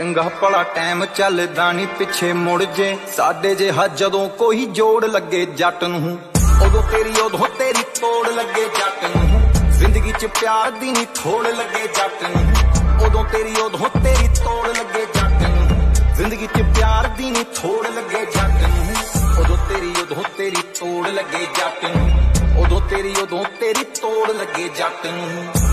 ਚੰਗਾ ਭਲਾ ਟਾਈਮ ਚੱਲਦਾ ਨਹੀਂ ਪਿੱਛੇ ਮੁੜ ਜੇ ਸਾਡੇ ਜੇ ਹਾ ਜਦੋਂ ਕੋਈ ਜੋੜ ਲੱਗੇ ਜੱਟ ਨੂੰ ਉਦੋਂ ਤੇਰੀ ਉਦੋਂ ਤੇਰੀ ਤੋੜ ਲੱਗੇ ਜੱਟ ਨੂੰ ਜ਼ਿੰਦਗੀ 'ਚ ਪਿਆਰ ਦੀ ਨਹੀਂ ਥੋੜ ਲੱਗੇ ਜੱਟ ਨੂੰ ਉਦੋਂ ਤੇਰੀ ਉਦੋਂ ਤੇਰੀ ਤੋੜ ਲੱਗੇ ਜੱਟ ਨੂੰ ਜ਼ਿੰਦਗੀ 'ਚ ਪਿਆਰ ਦੀ ਨਹੀਂ ਥੋੜ ਲੱਗੇ ਜੱਟ ਨੂੰ ਉਦੋਂ ਤੇਰੀ ਉਦੋਂ ਤੇਰੀ ਤੋੜ ਲੱਗੇ ਜੱਟ ਨੂੰ ਉਦੋਂ ਤੇਰੀ ਉਦੋਂ ਤੇਰੀ ਤੋੜ ਲੱਗੇ ਜੱਟ ਨੂੰ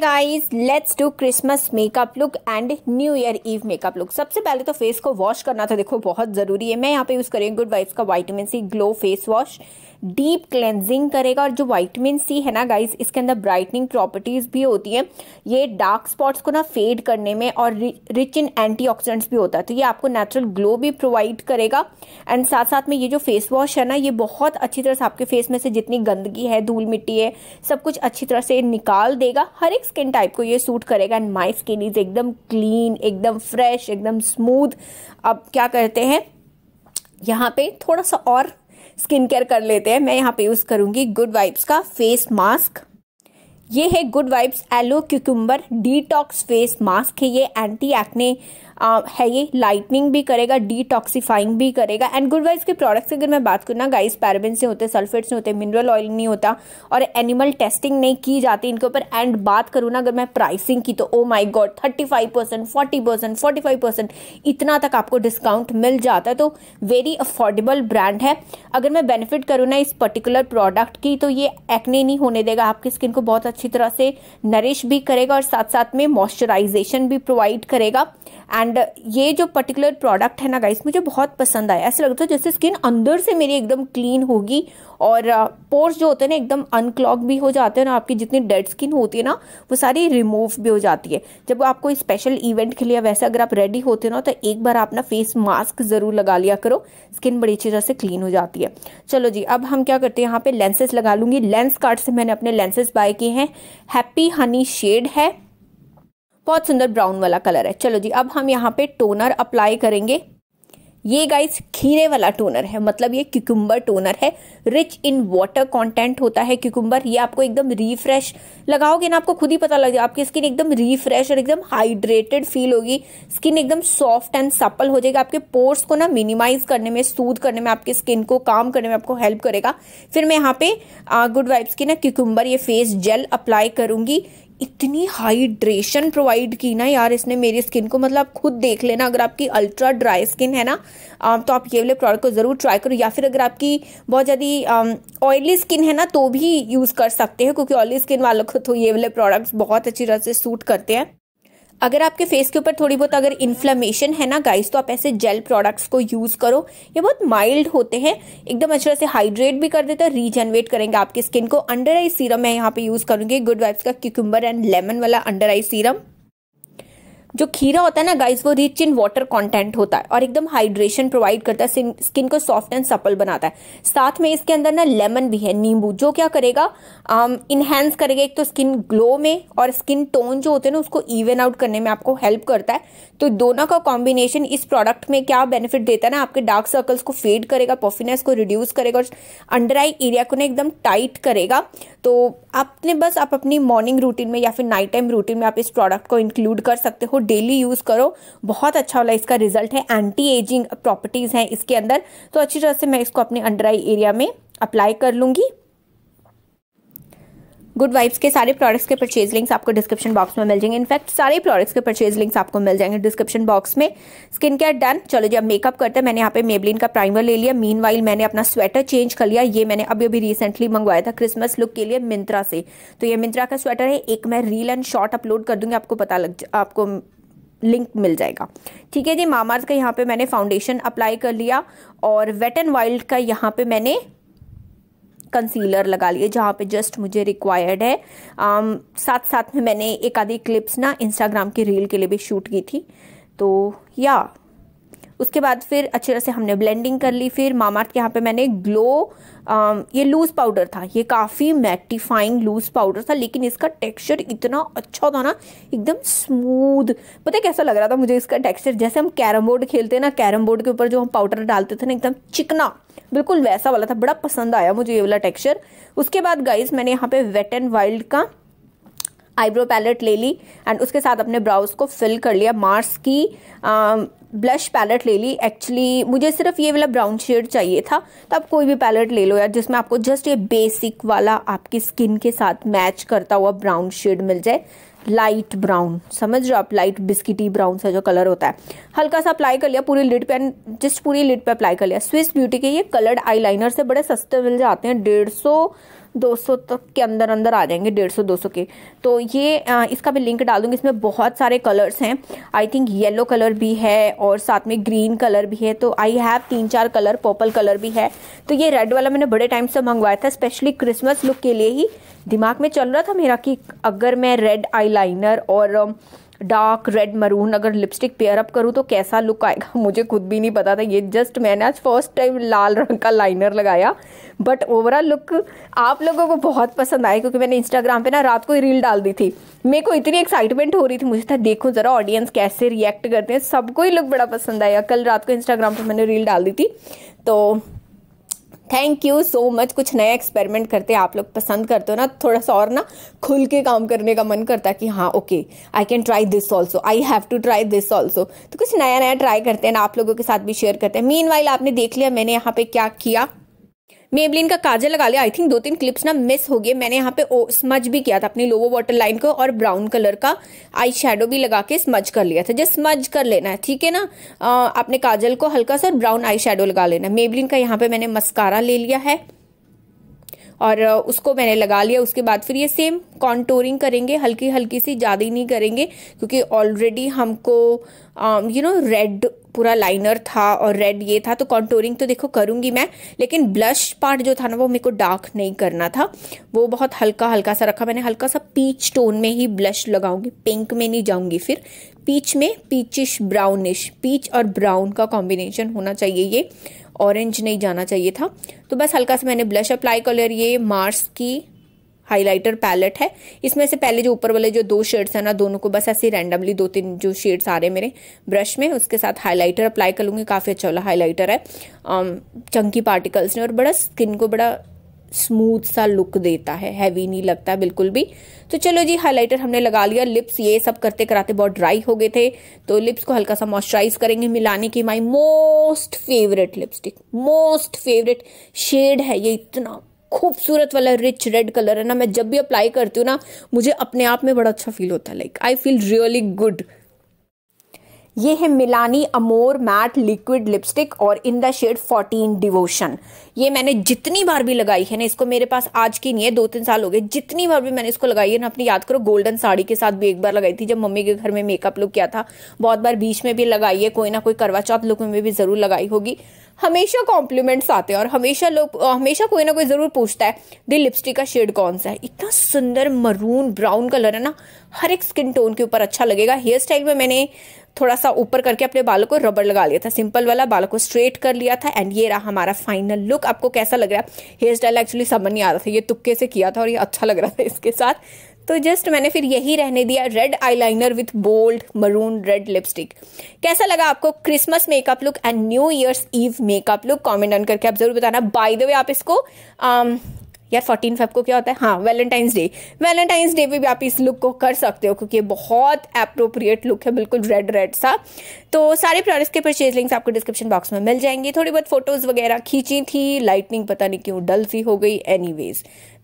guys let's do Christmas makeup look and new year eve makeup look सबसे पहले तो फेस को वॉश करना था देखो बहुत ज़रूरी है मैं यहाँ पे यूज़ करी गुड वाइफ का vitamin C glow face wash deep cleansing करेगा और जो वाइटमिन सी है ना गाइज इसके अंदर ब्राइटनिंग प्रॉपर्टीज भी होती है ये डार्क स्पॉट्स को ना फेड करने में और रिच इन एंटीऑक्सीडेंट्स भी होता है तो ये आपको नेचुरल ग्लो भी प्रोवाइड करेगा एंड साथ साथ में ये जो फेस वॉश है ना ये बहुत अच्छी तरह से आपके फेस में से जितनी गंदगी है धूल मिट्टी है सब कुछ अच्छी तरह से निकाल देगा हर एक स्किन टाइप को ये सूट करेगा एंड माई स्किन इज एकदम क्लीन एकदम फ्रेश एकदम स्मूथ अब क्या करते हैं यहाँ पे थोड़ा सा और स्किन केयर कर लेते हैं मैं यहाँ पे यूज़ करूंगी गुड वाइब्स का फेस मास्क ये है good vibes aloe cucumber detox face mask है ये एंटी एक्ने आ, है ये लाइटनिंग भी करेगा डिटॉक्सीफाइंग भी करेगा एंड गुड वाइज के प्रोडक्ट्स अगर मैं बात करूँ ना गाइस पैराबिन से होते सल्फेट्स नहीं होते मिनरल ऑयल नहीं होता और एनिमल टेस्टिंग नहीं की जाती इनके ऊपर एंड बात करूँ ना अगर मैं प्राइसिंग की तो oh my god thirty five percent forty percent forty five percent इतना तक आपको डिस्काउंट मिल जाता है तो वेरी अफोर्डेबल ब्रांड है अगर मैं बेनिफिट करूँ ना इस पर्टिकुलर प्रोडक्ट की तो ये एक्ने नहीं होने देगा आपकी स्किन को बहुत अच्छी तरह से नरिश भी करेगा और साथ साथ में मॉइस्चराइजेशन भी प्रोवाइड करेगा एंड एंड ये जो पर्टिकुलर प्रोडक्ट है ना गाइस मुझे बहुत पसंद आया ऐसा लगता है जैसे स्किन अंदर से मेरी एकदम क्लीन होगी और पोर्स uh, जो होते हैं ना एकदम अनक्लॉग भी हो जाते हैं ना आपकी जितनी डेड स्किन होती है ना वो सारी रिमूव भी हो जाती है जब आप कोई स्पेशल इवेंट के लिए वैसे अगर आप रेडी होते ना तो एक बार आप ना फेस मास्क ज़रूर लगा लिया करो स्किन बड़ी अच्छी तरह से क्लीन हो जाती है चलो जी अब हम क्या करते हैं यहाँ पे लेंसेज लगा लूंगी लेंस कार्ड से मैंने अपने लेंसेज बाय किए हैं हैप्पी हनी शेड है बहुत सुंदर ब्राउन वाला कलर है चलो जी अब हम यहाँ पे टोनर अप्लाई करेंगे ये गाइस खीरे वाला टोनर है मतलब ये क्यूकुम्बर टोनर है रिच इन वाटर कंटेंट होता है क्यूकुम्बर ये आपको एकदम रिफ्रेश लगाओगे ना आपको खुद ही पता लग जाए आपकी स्किन एकदम रिफ्रेश और एकदम हाइड्रेटेड फील होगी स्किन एकदम सॉफ्ट एंड सप्पल हो जाएगा आपके पोर्स को ना मिनिमाइज करने में सूद करने में आपकी स्किन को काम करने में आपको हेल्प करेगा फिर मैं यहाँ पे गुड वाइब्स की ना क्यूकुम्बर ये फेस जेल अप्लाई करूंगी इतनी हाइड्रेशन प्रोवाइड की ना यार इसने मेरी स्किन को मतलब आप खुद देख लेना अगर आपकी अल्ट्रा ड्राई स्किन है ना तो आप ये वाले प्रोडक्ट को ज़रूर ट्राई करो या फिर अगर आपकी बहुत ज़्यादा ऑयली स्किन है ना तो भी यूज़ कर सकते हैं क्योंकि ऑयली स्किन वालों को तो ये वाले प्रोडक्ट्स बहुत अच्छी तरह से सूट करते हैं अगर आपके फेस के ऊपर थोड़ी बहुत अगर इन्फ्लेमेशन है ना गाइस तो आप ऐसे जेल प्रोडक्ट्स को यूज़ करो ये बहुत माइल्ड होते हैं एकदम अच्छे से हाइड्रेट भी कर देते हैं रीजनरेट करेंगे आपकी स्किन को अंडर आई सीरम मैं यहाँ पे यूज़ करूँगी गुड वाइब्स का क्यूकुम्बर एंड लेमन वाला अंडर आई सीरम जो खीरा होता है ना गाइस वो रिच इन वाटर कंटेंट होता है और एकदम हाइड्रेशन प्रोवाइड करता है स्किन को सॉफ्ट एंड सपल बनाता है साथ में इसके अंदर ना लेमन भी है नींबू जो क्या करेगा इनहेंस um, करेगा एक तो स्किन ग्लो में और स्किन टोन जो होते हैं ना उसको इवन आउट करने में आपको हेल्प करता है तो दोनों का कॉम्बिनेशन इस प्रोडक्ट में क्या बेनिफिट देता है ना आपके डार्क सर्कल्स को फेड करेगा पफिनेस को रिड्यूस करेगा और अंडर आई एरिया को ना एकदम टाइट करेगा तो आपने बस आप अपनी मॉर्निंग रूटीन में या फिर नाइट टाइम रूटीन में आप इस प्रोडक्ट को इंक्लूड कर सकते हो डेली यूज़ करो बहुत अच्छा वाला इसका रिजल्ट है एंटी एजिंग प्रॉपर्टीज़ हैं इसके अंदर तो अच्छी तरह से मैं इसको अपने अंडर आई एरिया में अप्लाई कर लूंगी गुड वाइब्स के सारे प्रोडक्ट्स के परचेज लिंक्स आपको डिस्क्रिप्शन बॉक्स में मिल जाएंगे इनफैक्ट सारे प्रोडक्ट्स के परचेज लिंक्स आपको मिल जाएंगे डिस्क्रिप्शन बॉक्स में स्किन केयर डन चलो जब मेकअप करते हैं मैंने यहाँ पे मेबलिन का प्राइमर ले लिया मीन मैंने अपना स्वेटर चेंज कर लिया ये मैंने अभी अभी रिसेंटली मंगवाया था क्रिसमस लुक के लिए मिंत्रा से तो ये मिंत्रा का स्वेटर है एक मैं रील एंड शॉर्ट अपलोड कर दूंगी आपको पता लग आपको लिंक मिल जाएगा ठीक है जी मामाज का यहाँ पे मैंने फाउंडेशन अप्लाई कर लिया और वेट एंड वाइल्ड का यहाँ पे मैंने कंसीलर लगा लिए जहाँ पे जस्ट मुझे रिक्वायर्ड है um, साथ साथ में मैंने एक आधी क्लिप्स ना इंस्टाग्राम की रील के लिए भी शूट की थी तो या उसके बाद फिर अच्छी तरह से हमने ब्लेंडिंग कर ली फिर मामार्थ के यहाँ पे मैंने ग्लो आ, ये लूज़ पाउडर था ये काफ़ी मैटिफाइंग लूज़ पाउडर था लेकिन इसका टेक्सचर इतना अच्छा था ना एकदम स्मूद पता कैसा लग रहा था मुझे इसका टेक्सचर जैसे हम कैरम बोर्ड खेलते हैं ना कैरम बोर्ड के ऊपर जो हम पाउडर डालते थे ना एकदम चिकना बिल्कुल वैसा वाला था बड़ा पसंद आया मुझे ये वाला टेक्सचर उसके बाद गाइज मैंने यहाँ पे वेट एंड वाइल्ड का आईब्रो पैलेट ले ली एंड उसके साथ अपने ब्राउज को फिल कर लिया मार्स की ब्लश पैलेट ले ली एक्चुअली मुझे सिर्फ ये वाला ब्राउन शेड चाहिए था तो आप कोई भी पैलेट ले लो यार जिसमें आपको जस्ट ये बेसिक वाला आपकी स्किन के साथ मैच करता हुआ ब्राउन शेड मिल जाए लाइट ब्राउन समझ रहे हो आप लाइट बिस्किटी ब्राउन सा जो कलर होता है हल्का सा अप्लाई कर लिया पूरी लिड पे जस्ट पूरी लिड पे अप्लाई कर लिया स्विस ब्यूटी के ये कलर्ड आईलाइनर से बड़े सस्ते मिल जाते हैं डेढ़ सौ 200 तक के अंदर अंदर आ जाएंगे 150 200 के तो ये आ, इसका भी लिंक डाल दूंगी इसमें बहुत सारे कलर्स हैं आई थिंक येलो कलर भी है और साथ में ग्रीन कलर भी है तो आई हैव तीन चार कलर पर्पल कलर भी है तो ये रेड वाला मैंने बड़े टाइम से मंगवाया था स्पेशली क्रिसमस लुक के लिए ही दिमाग में चल रहा था मेरा कि अगर मैं रेड आई और डार्क रेड मरून अगर लिपस्टिक पेयर अप करूँ तो कैसा लुक आएगा मुझे खुद भी नहीं पता था ये जस्ट मैंने आज फर्स्ट टाइम लाल रंग का लाइनर लगाया बट ओवरऑल लुक आप लोगों को बहुत पसंद आया क्योंकि मैंने इंस्टाग्राम पे ना रात को ही रील डाल दी थी मेरे को इतनी एक्साइटमेंट हो रही थी मुझे था देखो ज़रा ऑडियंस कैसे रिएक्ट करते हैं सबको ही लुक बड़ा पसंद आया कल रात को इंस्टाग्राम पर मैंने रील डाल दी थी तो थैंक यू सो मच कुछ नया एक्सपेरिमेंट करते आप लोग पसंद करते हो ना थोड़ा सा और ना खुल के काम करने का मन करता है कि हाँ okay I can try this also I have to try this also तो कुछ नया नया ट्राई करते हैं ना आप लोगों के साथ भी शेयर करते हैं मीन आपने देख लिया मैंने यहाँ पे क्या किया मेबलिन का काजल लगा लिया आई थिंक दो तीन क्लिप्स ना मिस हो गए मैंने यहाँ पे स्मज भी किया था अपनी लोवो वाटर लाइन को और ब्राउन कलर का आई शेडो भी लगा के स्मज कर लिया था जस्ट स्मज कर लेना है ठीक है ना आ, आपने काजल को हल्का सा ब्राउन आई शेडो लगा लेना मेबलिन का यहाँ पे मैंने मस्कारा ले लिया है और उसको मैंने लगा लिया उसके बाद फिर ये सेम कॉन्टोरिंग करेंगे हल्की हल्की सी ज़्यादा नहीं करेंगे क्योंकि ऑलरेडी हमको यू नो रेड पूरा लाइनर था और रेड ये था तो कॉन्टोरिंग तो देखो करूंगी मैं लेकिन ब्लश पार्ट जो था ना वो मेरे को डार्क नहीं करना था वो बहुत हल्का हल्का सा रखा मैंने हल्का सा पीच टोन में ही ब्लश लगाऊंगी पिंक में नहीं जाऊंगी फिर पीच में पीचिश ब्राउनिश पीच और ब्राउन का कॉम्बिनेशन होना चाहिए ये ऑरेंज नहीं जाना चाहिए था तो बस हल्का सा मैंने ब्लश अप्लाई कर लिया ये मार्स की हाइलाइटर पैलेट है इसमें से पहले जो ऊपर वाले जो दो शेड्स है ना दोनों को बस ऐसे रैंडमली दो तीन जो शेड्स आ रहे हैं मेरे ब्रश में उसके साथ हाइलाइटर अप्लाई कर लूंगी काफ़ी अच्छा वाला हाइलाइटर है चंकी पार्टिकल्स ने और बड़ा स्किन को बड़ा स्मूथ सा लुक देता है हैवी नहीं लगता बिल्कुल भी तो चलो जी हाइलाइटर हमने लगा लिया लिप्स ये सब करते कराते बहुत ड्राई हो गए थे तो लिप्स को हल्का सा मॉइस्चराइज करेंगे मिलाने की my most favourite lipstick most favourite shade है ये इतना खूबसूरत वाला रिच रेड कलर है ना मैं जब भी अप्लाई करती हूँ ना मुझे अपने आप में बड़ा अच्छा फील होता है like I feel really good ये है Milani Amore matte liquid lipstick और इन द शेड 14 डिवोशन ये मैंने जितनी बार भी लगाई है ना इसको मेरे पास आज की नहीं है दो तीन साल हो गए जितनी बार भी मैंने इसको लगाई है ना अपनी याद करो गोल्डन साड़ी के साथ भी एक बार लगाई थी जब मम्मी के घर में मेकअप लुक किया था बहुत बार बीच में भी लगाई है कोई ना कोई करवा चौथ लुक में भी ज़रूर लगाई होगी हमेशा कॉम्प्लीमेंट्स आते हैं और हमेशा लोग हमेशा कोई ना कोई ज़रूर पूछता है दी लिपस्टिक का शेड कौन सा है इतना सुंदर मरून ब्राउन कलर है ना हर एक स्किन टोन के ऊपर अच्छा लगेगा हेयर स्टाइल में मैंने थोड़ा सा ऊपर करके अपने बालों को रबड़ लगा लिया था सिंपल वाला बालों को स्ट्रेट कर लिया था एंड ये रहा हमारा फाइनल लुक आपको कैसा लग रहा है हेयर स्टाइल एक्चुअली समझ नहीं आ रहा था ये तुक्के से किया था और ये अच्छा लग रहा था इसके साथ तो जस्ट मैंने फिर यही रहने दिया red eyeliner with bold maroon red lipstick कैसा लगा आपको Christmas makeup look and new year's eve makeup look comment on करके आप जरूर बताना बाय द वे आप इसको um, यार फोर्टीन फेब को क्या होता है हाँ वैलेंटाइंस डे वैलेंटाइंस डे पे भी आप इस लुक को कर सकते हो क्योंकि ये बहुत अप्रोप्रिएट लुक है बिल्कुल रेड रेड सा तो सारे प्रोडक्ट्स के परचेज लिंक्स आपको डिस्क्रिप्शन बॉक्स में मिल जाएंगे थोड़ी बहुत फोटोज़ वगैरह खींची थी लाइटनिंग पता नहीं क्यों डल सी हो गई एनी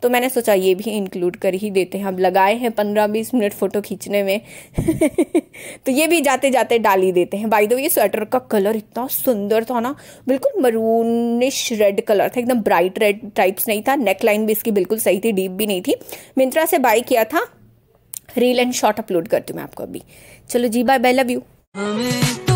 तो मैंने सोचा ये भी इंक्लूड कर ही देते हैं अब लगाए हैं पंद्रह बीस मिनट फ़ोटो खींचने में तो ये भी जाते जाते डाल ही देते हैं बाई दो ये स्वेटर का कलर इतना सुंदर था ना बिल्कुल मरूनिश रेड कलर था एकदम ब्राइट रेड टाइप्स नहीं था नेक लाइन भी इसकी बिल्कुल सही थी डीप भी नहीं थी मिंत्रा से बाई किया था रील एंड शॉर्ट अपलोड करती हूँ मैं आपको अभी चलो जी बाय बाय लव यू